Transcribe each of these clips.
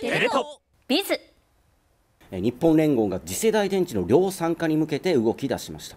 テレビズ日本連合が次世代電池の量産化に向けて動き出しました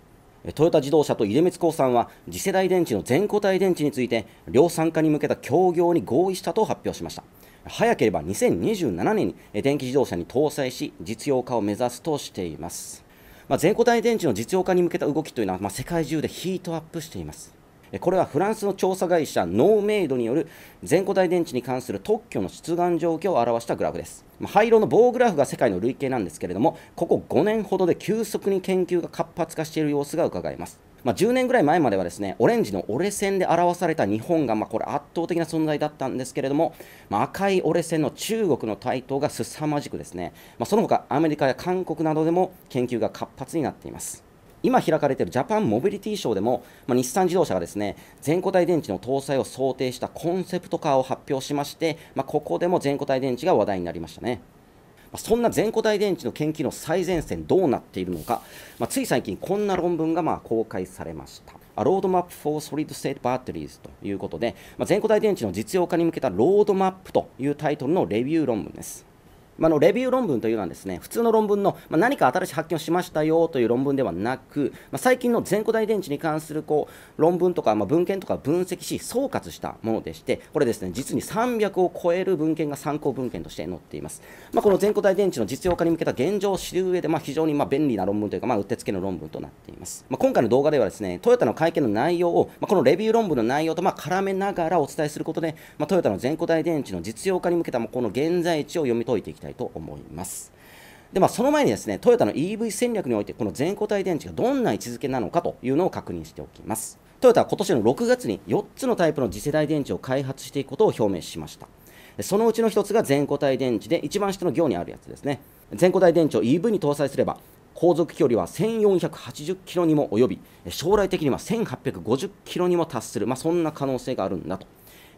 トヨタ自動車と出光興産は次世代電池の全固体電池について量産化に向けた協業に合意したと発表しました早ければ2027年に電気自動車に搭載し実用化を目指すとしています、まあ、全固体電池の実用化に向けた動きというのは、まあ、世界中でヒートアップしていますこれはフランスの調査会社ノーメイドによる全固体電池に関する特許の出願状況を表したグラフです灰色の棒グラフが世界の累計なんですけれどもここ5年ほどで急速に研究が活発化している様子がうかがえますまあ、10年ぐらい前まではですねオレンジの折れ線で表された日本が、まあ、これ圧倒的な存在だったんですけれども、まあ、赤い折れ線の中国の台頭が凄まじくですね、まその他アメリカや韓国などでも研究が活発になっています。今開かれているジャパンモビリティショーでも、まあ、日産自動車がですね全固体電池の搭載を想定したコンセプトカーを発表しまして、まあ、ここでも全固体電池が話題になりましたね。そんな全固体電池の研究の最前線どうなっているのか、まあ、つい最近こんな論文がまあ公開されました。ロードマップフォー・ソリッド・ステ t バッテリーズということで、まあ、全固体電池の実用化に向けたロードマップというタイトルのレビュー論文です。まあ、のレビュー論文というのはですね普通の論文の、まあ、何か新しい発見をしましたよという論文ではなく、まあ、最近の全固体電池に関するこう論文とか、ま文献とか分析し総括したものでしてこれですね実に300を超える文献が参考文献として載っています、まこの全固体電池の実用化に向けた現状を知る上で、ま非常にま便利な論文というか、まうってつけの論文となっています、ま今回の動画ではですねトヨタの会見の内容を、まこのレビュー論文の内容とま絡めながらお伝えすることで、まトヨタの全固体電池の実用化に向けたこの現在地を読み解いていきたいと思います。でまあ、その前にですねトヨタの EV 戦略においてこの全固体電池がどんな位置づけなのかというのを確認しておきます。トヨタは今年の6月に4つのタイプの次世代電池を開発していくことを表明しました。そのうちの1つが全固体電池で一番下の行にあるやつですね。全固体電池を EV に搭載すれば航続距離は1480キロにも及び将来的には1850キロにも達する、まあ、そんな可能性があるんだと。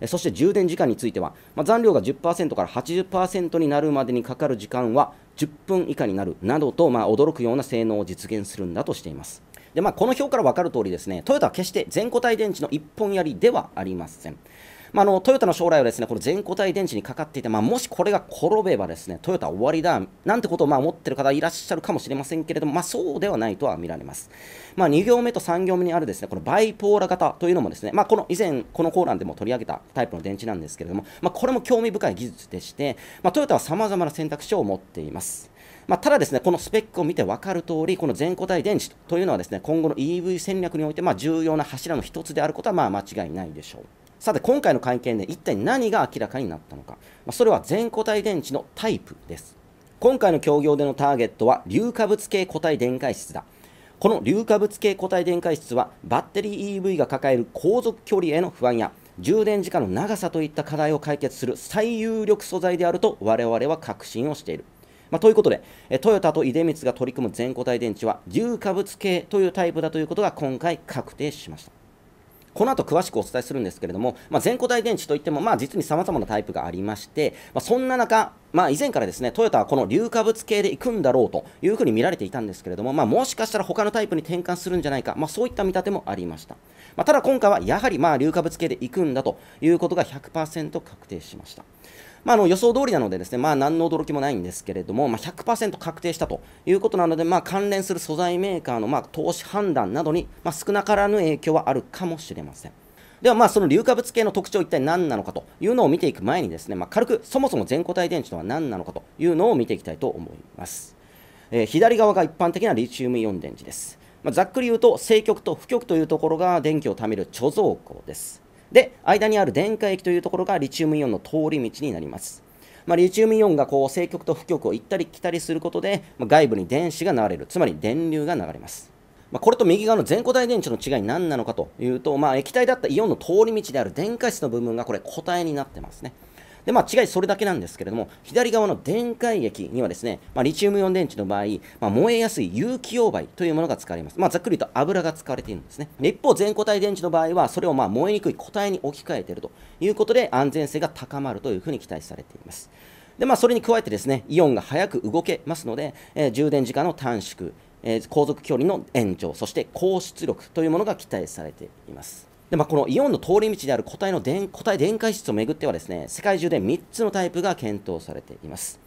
そして充電時間については、まあ、残量が10%から80%になるまでにかかる時間は10分以下になるなどと、まあ、驚くような性能を実現するんだとしています。でまあ、この表から分かるとおりですね、トヨタは決して全固体電池の一本やりではありません。まあ、あのトヨタの将来はですねこの全固体電池にかかっていて、まあ、もしこれが転べばですねトヨタ終わりだなんてことをまあ思ってる方いらっしゃるかもしれませんけれども、まあ、そうではないとは見られます、まあ、2行目と3行目にあるですねこのバイポーラ型というのもですね、まあ、この以前このコーナーでも取り上げたタイプの電池なんですけれども、まあ、これも興味深い技術でして、まあ、トヨタはさまざまな選択肢を持っていますまあ、ただですね、このスペックを見て分かるとおり、この全固体電池というのはですね、今後の EV 戦略において、まあ、重要な柱の一つであることはまあ間違いないでしょう。さて今回の会見で一体何が明らかになったのか、まあ、それは全固体電池のタイプです今回の協業でのターゲットは硫化物系固体電解質だこの硫化物系固体電解質はバッテリー EV が抱える航続距離への不安や充電時間の長さといった課題を解決する最有力素材であると我々は確信をしているまあ、ということで、トヨタと出光が取り組む全固体電池は、硫化物系というタイプだということが今回確定しました。この後詳しくお伝えするんですけれども、まあ、全固体電池といっても、まあ、実に様々なタイプがありまして、まあ、そんな中、まあ、以前からですねトヨタはこの硫化物系でいくんだろうというふうに見られていたんですけれども、まあ、もしかしたら他のタイプに転換するんじゃないか、まあ、そういった見立てもありました、まあ、ただ今回はやはりまあ硫化物系でいくんだということが100%確定しましたまあ、あの予想通りなのでですね、まあ、何の驚きもないんですけれども、まあ、100%確定したということなので、まあ、関連する素材メーカーのまあ投資判断などに、まあ、少なからぬ影響はあるかもしれません。ではまあその硫化物系の特徴一体何なのかというのを見ていく前にですね、まあ、軽くそもそも全固体電池とは何なのかというのを見ていきたいと思います、えー、左側が一般的なリチウムイオン電池です、まあ、ざっくり言うと正極と負極というところが電気を貯める貯蔵庫ですで、間にある電解液というところがリチウムイオンの通り道になります。まあ、リチウムイオンがこう正極と負極を行ったり来たりすることで、まあ、外部に電子が流れる、つまり電流が流れます。まあ、これと右側の全固体電池の違い何なのかというと、まあ、液体だったイオンの通り道である電解質の部分がこれ固体になってますね。で、まあ、違いそれだけなんですけれども、左側の電解液にはですね、まあ、リチウムイオン電池の場合、まあ、燃えやすい有機溶媒というものが使われます。まあ、ざっくりと油が使われているんですね。一方、全固体電池の場合は、それをまあ燃えにくい固体に置き換えているということで、安全性が高まるというふうに期待されています。で、まあ、それに加えてですね、イオンが早く動けますので、えー、充電時間の短縮、えー、航続距離の延長、そして高出力というものが期待されています。でまあ、このイオンの通り道である固体の電固体電解質をめぐってはですね、世界中で3つのタイプが検討されています。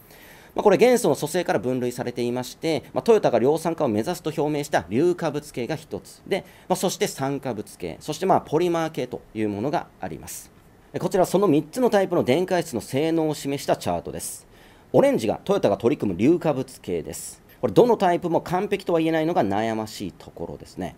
まあ、これ元素の組成から分類されていまして、まあ、トヨタが量産化を目指すと表明した硫化物系が1つで、まあ、そして酸化物系そしてまあポリマー系というものがありますこちらはその3つのタイプの電解質の性能を示したチャートですオレンジがトヨタが取り組む硫化物系ですこれどのタイプも完璧とは言えないのが悩ましいところですね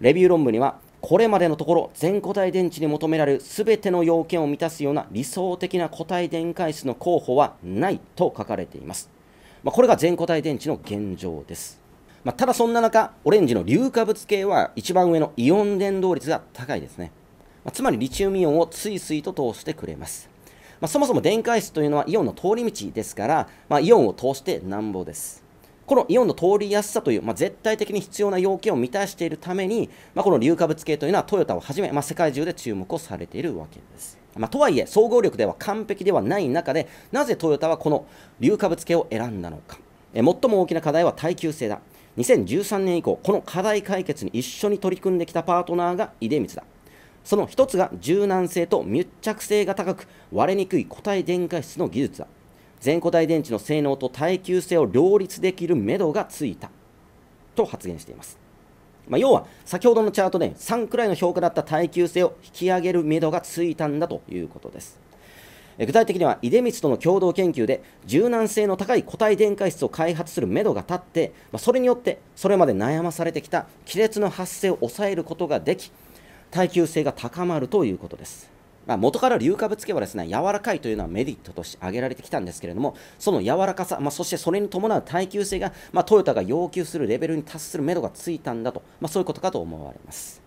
レビュー論文にはこれまでのところ全固体電池に求められる全ての要件を満たすような理想的な固体電解質の候補はないと書かれています、まあ、これが全固体電池の現状ですまあ、ただそんな中、オレンジの硫化物系は一番上のイオン伝導率が高いですね。まあ、つまりリチウムイオンをついすいと通してくれます。まあ、そもそも電解質というのはイオンの通り道ですから、まイオンを通してなんぼです。このイオンの通りやすさという、まあ、絶対的に必要な要件を満たしているために、まあ、この硫化物系というのはトヨタをはじめ、まあ、世界中で注目をされているわけです。まとはいえ、総合力では完璧ではない中で、なぜトヨタはこの硫化物系を選んだのか。え最も大きな課題は耐久性だ。2013年以降、この課題解決に一緒に取り組んできたパートナーが出光だ。その1つが柔軟性と密着性が高く割れにくい固体電解質の技術だ。全固体電池の性能と耐久性を両立できるめどがついたと発言しています、まあ、要は先ほどのチャートで3くらいの評価だった耐久性を引き上げるめどがついたんだということです具体的には出光との共同研究で柔軟性の高い固体電解質を開発するめどが立って、まあ、それによってそれまで悩まされてきた亀裂の発生を抑えることができ耐久性が高まるということですまあ、元から硫化物系はですね、柔らかいというのはメリットとして挙げられてきたんですけれども、その柔らかさ、まあ、そしてそれに伴う耐久性が、まあ、トヨタが要求するレベルに達するめどがついたんだと、まそういうことかと思われます。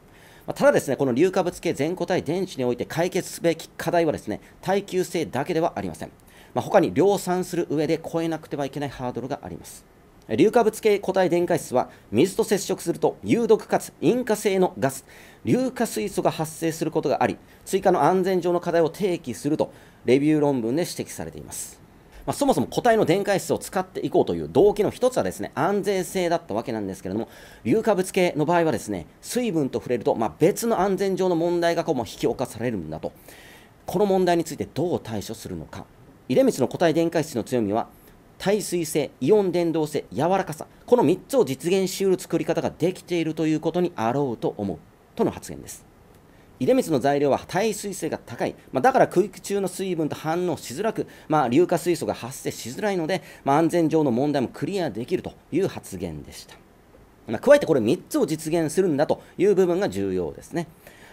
まただですね、この硫化物系全固体電池において解決すべき課題はですね、耐久性だけではありません。ま他に量産する上で超えなくてはいけないハードルがあります。硫化物系固体電解質は水と接触すると有毒かつ引火性のガス硫化水素が発生することがあり追加の安全上の課題を提起するとレビュー論文で指摘されていますまあ、そもそも固体の電解質を使っていこうという動機の1つはですね安全性だったわけなんですけれども硫化物系の場合はですね水分と触れると、まあ、別の安全上の問題がこうも引き起こされるんだとこの問題についてどう対処するのか出光の固体電解質の強みは耐水性、イオン伝導性、柔らかさ、この3つを実現しうる作り方ができているということにあろうと思うとの発言です。出光の材料は耐水性が高い、まあ、だから空気中の水分と反応しづらく、まあ、硫化水素が発生しづらいので、まあ、安全上の問題もクリアできるという発言でした、ま加えてこれ3つを実現するんだという部分が重要ですね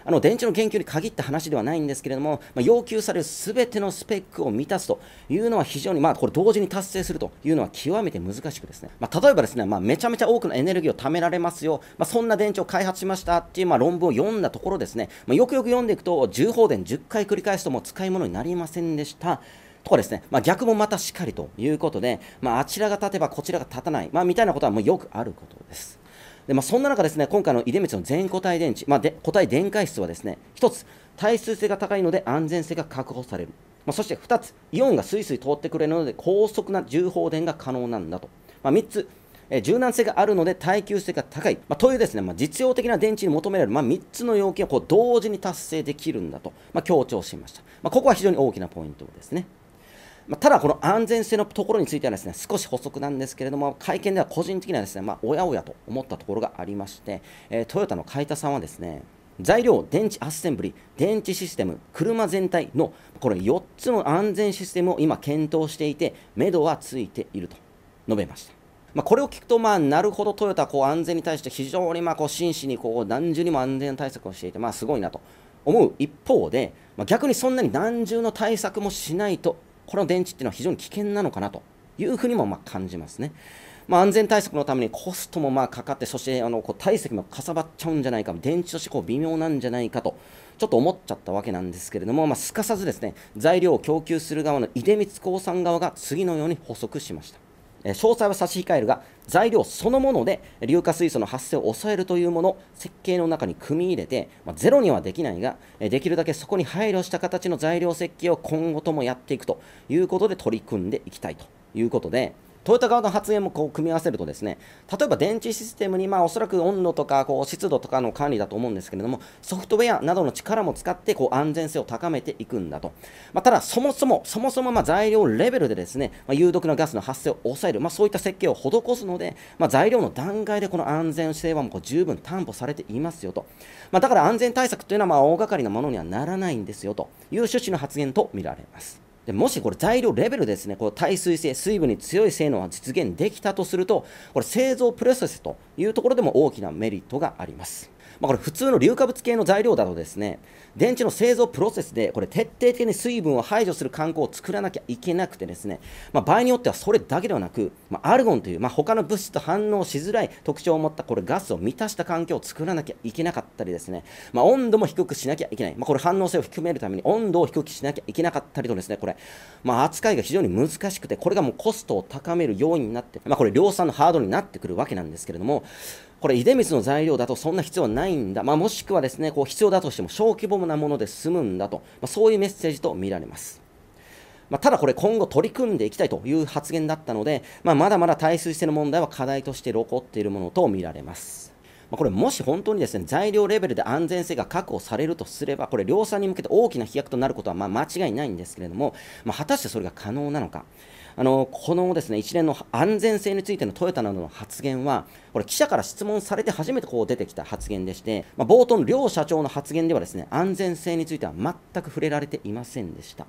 あの電池の研究に限った話ではないんですけれども、まあ、要求されるすべてのスペックを満たすというのは非常に、まあ、これ同時に達成するというのは極めて難しくですね、まあ、例えばですね、まあ、めちゃめちゃ多くのエネルギーを貯められますよ、まあ、そんな電池を開発しましたっていう、まあ、論文を読んだところですね、まあ、よくよく読んでいくと、重放電10回繰り返すともう使い物になりませんでした。とかですね、まあ、逆もまたしっかりということで、まあ、あちらが立てばこちらが立たない、まあ、みたいなことはもうよくあることです。でまあ、そんな中、ですね今回の出光の全固体電池、まあ、で固体電解質はですね1つ、耐水性が高いので安全性が確保される、まあ、そして2つ、イオンがスイスイ通ってくれるので高速な充放電が可能なんだと、まあ、3つ、え柔軟性があるので耐久性が高い、まあ、というですね、まあ、実用的な電池に求められる、まあ、3つの要件をこう同時に達成できるんだと、ま強調しました、まここは非常に大きなポイントですね。まただ、この安全性のところについてはですね少し補足なんですけれども会見では個人的にはですね、まあ、おやおやと思ったところがありまして、えー、トヨタの海田さんはですね材料、電池アッセンブリ、電池システム、車全体のこれ4つの安全システムを今検討していて、めどはついていると述べました。まあ、これを聞くと、まあ、なるほどトヨタこう安全に対して非常にまこう真摯にこう何重にも安全対策をしていて、まあ、すごいなと思う一方で、まあ、逆にそんなに何重の対策もしないとこの電池っていうのは非常に危険なのかなというふうにもま感じますね。まあ、安全対策のためにコストもまあかかって、そしてあのこう体積もかさばっちゃうんじゃないか、電池としてこう微妙なんじゃないかと、ちょっと思っちゃったわけなんですけれども、まあ、すかさずですね材料を供給する側の出光興産側が次のように補足しました。詳細は差し控えるが、材料そのもので硫化水素の発生を抑えるというものを設計の中に組み入れて、まあ、ゼロにはできないが、できるだけそこに配慮した形の材料設計を今後ともやっていくということで取り組んでいきたいということで、トヨタ側の発言もこう組み合わせるとですね例えば電池システムにまあおそらく温度とかこう湿度とかの管理だと思うんですけれどもソフトウェアなどの力も使ってこう安全性を高めていくんだと、まあ、ただそもそもそもそもま材料レベルでですね、まあ、有毒なガスの発生を抑える、まあ、そういった設計を施すので、ま材料の段階でこの安全性はもう十分担保されていますよと、まだから安全対策というのはま大掛かりなものにはならないんですよという趣旨の発言とみられます。でもしこれ材料レベルですね、この耐水性、水分に強い性能が実現できたとすると、これ製造プロセスというところでも大きなメリットがあります。まあ、これ普通の硫化物系の材料だとですね電池の製造プロセスでこれ徹底的に水分を排除する環境を作らなきゃいけなくてですね、まあ、場合によってはそれだけではなく、まあ、アルゴンという、まあ、他の物質と反応しづらい特徴を持ったこれガスを満たした環境を作らなきゃいけなかったりですね、まあ、温度も低くしなきゃいけない、まあ、これ反応性を低めるために温度を低くしなきゃいけなかったりとですねこれ、まあ、扱いが非常に難しくてこれがもうコストを高める要因になって、まあ、これ量産のハードになってくるわけなんですけれども、これ、出光の材料だとそんな必要はないんだ、まあ、もしくはですねこう必要だとしても小規模なもので済むんだと、まあ、そういうメッセージと見られます。まあ、ただこれ今後取り組んでいきたいという発言だったので、まあ、まだまだ耐水性の問題は課題として残っているものと見られます。これ、もし本当にですね材料レベルで安全性が確保されるとすれば、これ、量産に向けて大きな飛躍となることはま間違いないんですけれども、まあ、果たしてそれが可能なのか。あのこのですね一連の安全性についてのトヨタなどの発言は、これ記者から質問されて初めてこう出てきた発言でして、まあ、冒頭の両社長の発言ではですね安全性については全く触れられていませんでした。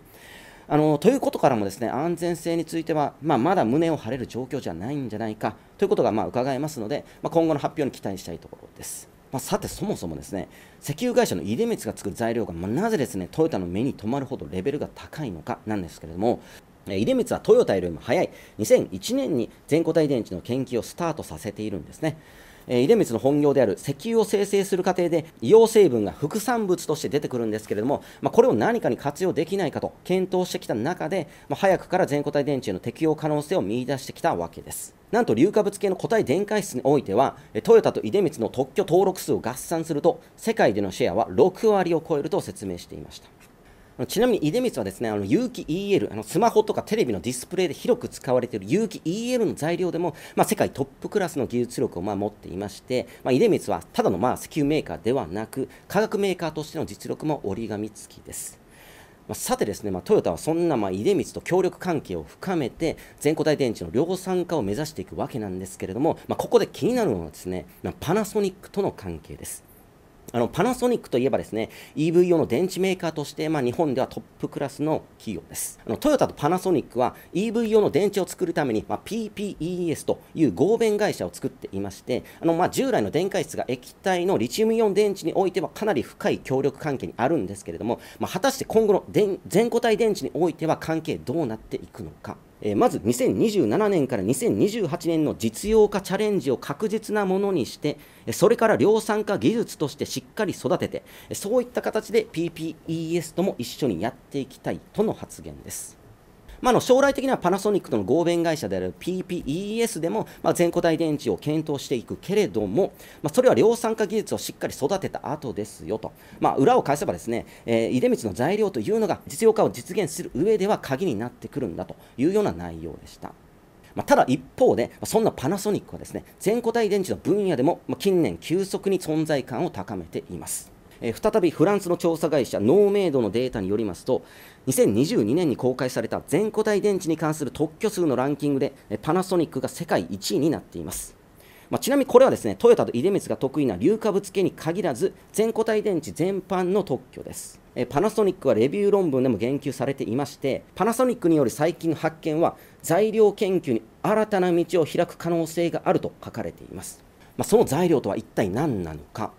あのということからもですね安全性については、まあ、まだ胸を張れる状況じゃないんじゃないかということがまあ伺えますので、まあ、今後の発表に期待したいところです。まあ、さて、そもそもですね石油会社の出光が作る材料が、まあ、なぜですねトヨタの目に留まるほどレベルが高いのかなんですけれども、出光はトヨタよりも早い2001年に全固体電池の研究をスタートさせているんですね。えー、出光の本業である石油を生成する過程で硫黄成分が副産物として出てくるんですけれども、まあ、これを何かに活用できないかと検討してきた中で、まあ、早くから全固体電池への適用可能性を見出してきたわけです。なんと硫化物系の固体電解質においてはトヨタと出光の特許登録数を合算すると世界でのシェアは6割を超えると説明していました。ちなみに出光はですね、あの有機 EL、あのスマホとかテレビのディスプレイで広く使われている有機 EL の材料でも、まあ、世界トップクラスの技術力をま持っていまして、まあ、出光はただのまあ石油メーカーではなく、化学メーカーとしての実力も折り紙付きです。まあ、さてですね、まあ、トヨタはそんなま出光と協力関係を深めて全固体電池の量産化を目指していくわけなんですけれども、まあ、ここで気になるのはですね、まパナソニックとの関係です。あのパナソニックといえばですね EV 用の電池メーカーとして、まあ、日本ではトップクラスの企業ですあのトヨタとパナソニックは EV 用の電池を作るために、まあ、PPES という合弁会社を作っていましてあの、まあ、従来の電解質が液体のリチウムイオン電池においてはかなり深い協力関係にあるんですけれども、まあ、果たして今後の全固体電池においては関係どうなっていくのか。えー、まず2027年から2028年の実用化チャレンジを確実なものにして、それから量産化技術としてしっかり育てて、そういった形で PPES とも一緒にやっていきたいとの発言です。まあ、の将来的にはパナソニックとの合弁会社である PPES でも、まあ、全固体電池を検討していくけれども、まあ、それは量産化技術をしっかり育てた後ですよと、まあ、裏を返せばですね、えー、出光の材料というのが実用化を実現する上では鍵になってくるんだというような内容でした。まただ一方で、そんなパナソニックはですね全固体電池の分野でも近年急速に存在感を高めています。えー、再びフランスの調査会社ノーメイドのデータによりますと2022年に公開された全固体電池に関する特許数のランキングでパナソニックが世界1位になっています。まあ、ちなみにこれはですねトヨタと出光が得意な硫化物系に限らず全固体電池全般の特許ですえパナソニックはレビュー論文でも言及されていましてパナソニックによる最近の発見は材料研究に新たな道を開く可能性があると書かれています、まあ、その材料とは一体何なのか